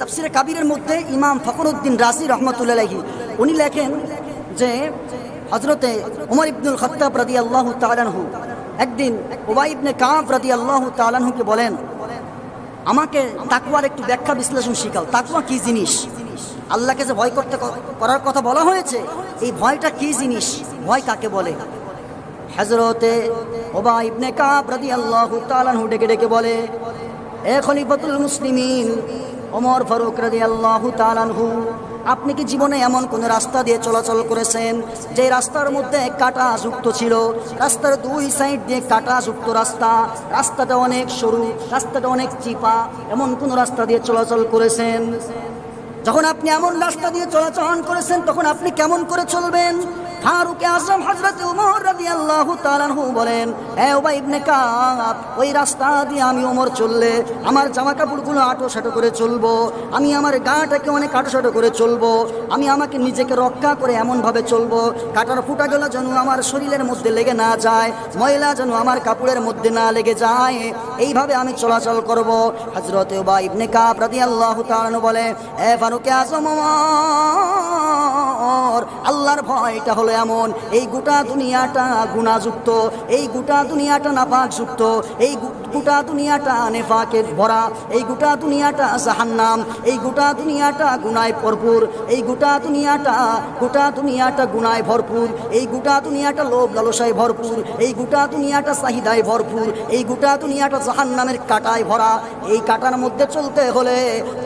তাফসিরে কাবিরের মধ্যে ইমাম ফখরুদ্দিন রাজি রহমতুল্লাহি উনি লেখেন যে হজরতে উমর ইবনুল খত্তাব রাদি আল্লাহ তালানহু একদিন ওবাই ইবনে কাঁব রাদি আল্লাহ তালানহুকে বলেন আমাকে তাকুয়ার একটু ব্যাখ্যা বিশ্লেষণ শিখাও তাকুয়া কি জিনিস আল্লাহকে যে ভয় করতে করার কথা বলা হয়েছে এই ভয়টা কি জিনিস ভয় কাকে বলে হজরতে ওবা ইবনে কাব রাদি আল্লাহ তালানহু ডেকে ডেকে বলে এ খলিফাতুল মুসলিমিন ওমর ফারুক রাজি আল্লাহ তালানহু আপনি কি জীবনে এমন কোন রাস্তা দিয়ে চলাচল করেছেন যে রাস্তার মধ্যে কাটা যুক্ত ছিল রাস্তার দুই সাইড দিয়ে কাটা যুক্ত রাস্তা রাস্তাটা অনেক সরু রাস্তাটা অনেক চিপা এমন কোন রাস্তা দিয়ে চলাচল করেছেন যখন আপনি এমন রাস্তা দিয়ে চলাচল করেছেন তখন আপনি কেমন করে চলবেন ফারুক আজম হজরত উমর রাদিয়াল্লাহু তাআলাহু বলেন এ উবাই ইবনে কাব ওই রাস্তা দিয়ে আমি ওমর চললে আমার জামা কাপড়গুলো আটোসাটো করে চলবো আমি আমার গাটাকে অনেক আটোসাটো করে চলবো আমি আমাকে নিজেকে রক্ষা করে এমনভাবে চলবো কাটার ফুটাগুলো যেন আমার শরীরের মধ্যে লেগে না যায় ময়লা যেন আমার কাপড়ের মধ্যে না লেগে যায় এইভাবে আমি চলাচল করব হজরত উবাই ইবনে কাব রাদিয়াল্লাহু তাআলা বলে এ ফারুকে আজম আল্লাহ আমার ভয়টা হলো এমন এই গোটা দুনিয়াটা গুণাযুক্ত এই গোটা দুনিয়াটা নাপাকযুক্ত এই গোটা দুনিয়াটা নেফাকে ভরা এই গোটা দুনিয়াটা জাহান্নাম এই গোটা দুনিয়াটা গুনায় ভরপুর এই গোটা দুনিয়াটা গোটা দুনিয়াটা গুনায় ভরপুর এই গোটা দুনিয়াটা লোভ লালসায় ভরপুর এই গোটা দুনিয়াটা চাহিদায় ভরপুর এই গোটা দুনিয়াটা জাহান্নামের কাটায় ভরা এই কাটার মধ্যে চলতে হলে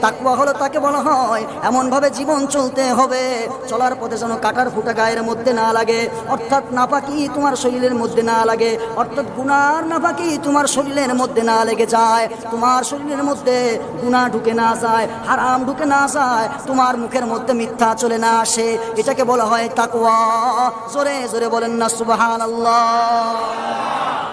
তাকুয়া হলে তাকে বলা হয় এমনভাবে জীবন চলতে হবে চলার পথে যেন কাটার ওটা গায়ের মধ্যে না লাগে অর্থাৎ নাপাকি তোমার শরীরের মধ্যে না লাগে অর্থাৎ গুনার নাপাকি তোমার শরীরের মধ্যে না লেগে যায় তোমার শরীরের মধ্যে গুণা ঢুকে না যায় হারাম ঢুকে না যায় তোমার মুখের মধ্যে মিথ্যা চলে না আসে এটাকে বলা হয় তাকুয়া জোরে জোরে বলেন না সুবাহ আল্লাহ